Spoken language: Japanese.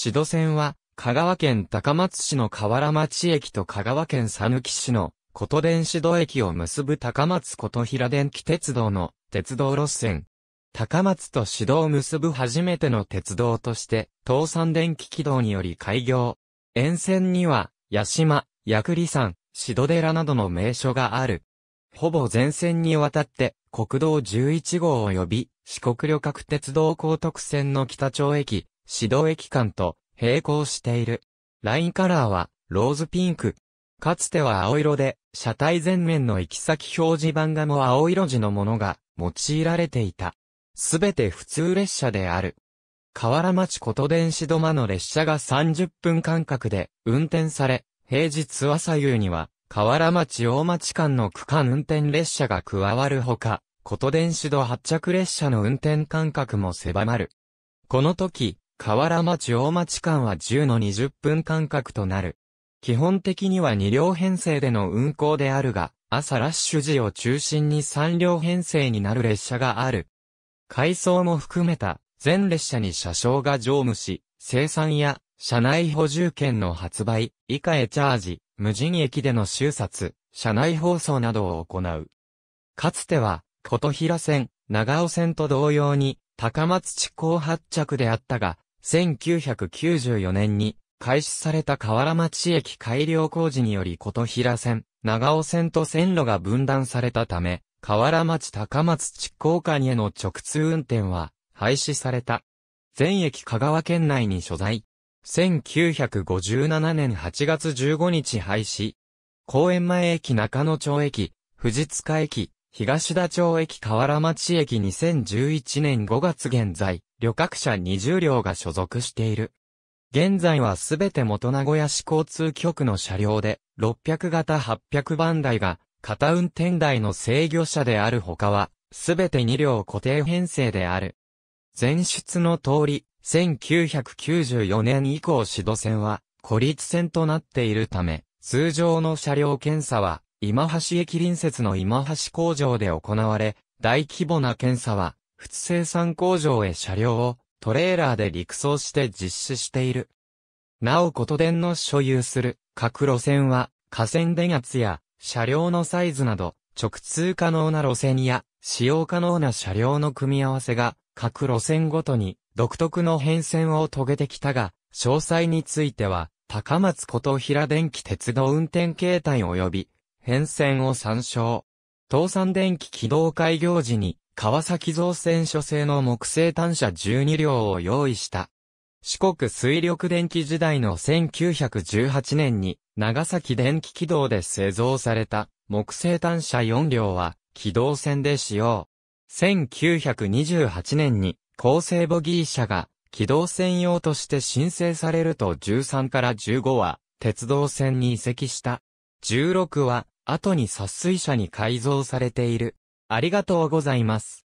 シド線は、香川県高松市の河原町駅と香川県佐抜市の琴電子戸駅を結ぶ高松琴平電気鉄道の鉄道路線。高松と市道を結ぶ初めての鉄道として、東山電気軌道により開業。沿線には、八島、薬理山、市戸寺などの名所がある。ほぼ全線にわたって、国道11号及び、四国旅客鉄道高徳線の北町駅、指導駅間と並行している。ラインカラーはローズピンク。かつては青色で、車体前面の行き先表示板画も青色地のものが用いられていた。すべて普通列車である。河原町琴電子土間の列車が30分間隔で運転され、平日は左右には、河原町大町間の区間運転列車が加わるほか、琴電子土発着列車の運転間隔も狭まる。この時、河原町大町間は10の20分間隔となる。基本的には2両編成での運行であるが、朝ラッシュ時を中心に3両編成になる列車がある。改装も含めた全列車に車掌が乗務し、生産や車内補充券の発売、以下へチャージ、無人駅での収札、車内放送などを行う。かつては、琴平線、長尾線と同様に、高松地方発着であったが、1994年に開始された河原町駅改良工事により琴平線、長尾線と線路が分断されたため、河原町高松地高間への直通運転は廃止された。全駅香川県内に所在。1957年8月15日廃止。公園前駅中野町駅、藤塚駅、東田町駅河原町駅2011年5月現在、旅客車20両が所属している。現在はすべて元名古屋市交通局の車両で、600型800番台が、片運転台の制御車である他は、すべて2両固定編成である。前出の通り、1994年以降指導線は、孤立線となっているため、通常の車両検査は、今橋駅隣接の今橋工場で行われ、大規模な検査は、普通生産工場へ車両をトレーラーで陸送して実施している。なおこと電の所有する各路線は河川電圧や車両のサイズなど直通可能な路線や使用可能な車両の組み合わせが各路線ごとに独特の変遷を遂げてきたが、詳細については高松琴平電気鉄道運転形態及び変遷を参照。東山電気軌道開業時に川崎造船所製の木製単車12両を用意した。四国水力電気時代の1918年に長崎電気軌道で製造された木製単車4両は軌道船で使用。1928年に高性ボギー車が軌道船用として申請されると13から15は鉄道船に移籍した。16は後に殺水車に改造されている。ありがとうございます。